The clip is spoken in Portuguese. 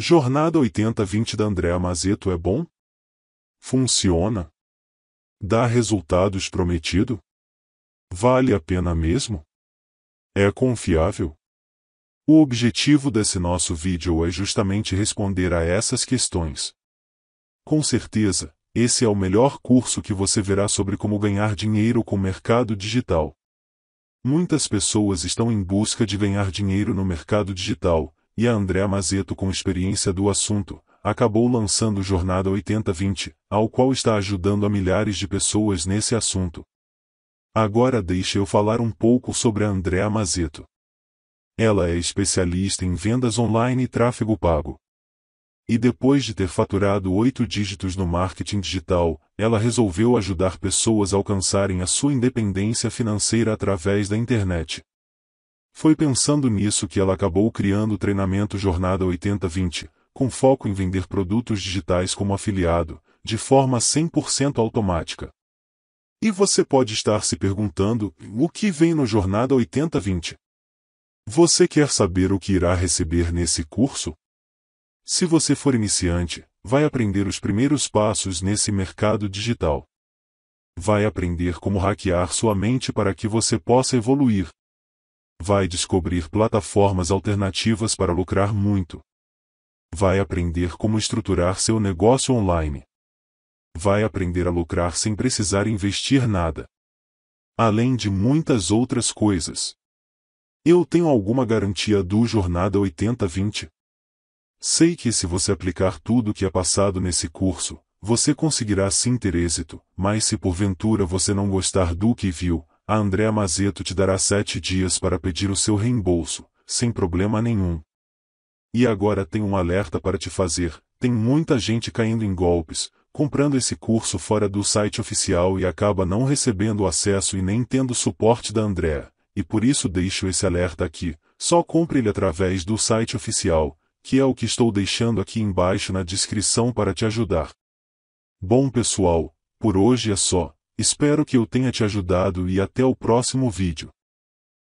Jornada 80-20 da Andréa Mazeto é bom? Funciona? Dá resultados prometido? Vale a pena mesmo? É confiável? O objetivo desse nosso vídeo é justamente responder a essas questões. Com certeza, esse é o melhor curso que você verá sobre como ganhar dinheiro com o mercado digital. Muitas pessoas estão em busca de ganhar dinheiro no mercado digital, e a André Mazeto com experiência do assunto, acabou lançando o Jornada 8020, ao qual está ajudando a milhares de pessoas nesse assunto. Agora deixe eu falar um pouco sobre a Andréa Mazeto. Ela é especialista em vendas online e tráfego pago. E depois de ter faturado oito dígitos no marketing digital, ela resolveu ajudar pessoas a alcançarem a sua independência financeira através da internet. Foi pensando nisso que ela acabou criando o treinamento Jornada 80/20, com foco em vender produtos digitais como afiliado, de forma 100% automática. E você pode estar se perguntando, o que vem no Jornada 80/20? Você quer saber o que irá receber nesse curso? Se você for iniciante, vai aprender os primeiros passos nesse mercado digital. Vai aprender como hackear sua mente para que você possa evoluir, Vai descobrir plataformas alternativas para lucrar muito. Vai aprender como estruturar seu negócio online. Vai aprender a lucrar sem precisar investir nada. Além de muitas outras coisas. Eu tenho alguma garantia do Jornada 80/20. Sei que se você aplicar tudo o que é passado nesse curso, você conseguirá sim ter êxito, mas se porventura você não gostar do que viu, a Andréa Mazeto te dará sete dias para pedir o seu reembolso, sem problema nenhum. E agora tenho um alerta para te fazer, tem muita gente caindo em golpes, comprando esse curso fora do site oficial e acaba não recebendo acesso e nem tendo suporte da Andréa, e por isso deixo esse alerta aqui, só compre ele através do site oficial, que é o que estou deixando aqui embaixo na descrição para te ajudar. Bom pessoal, por hoje é só. Espero que eu tenha te ajudado e até o próximo vídeo.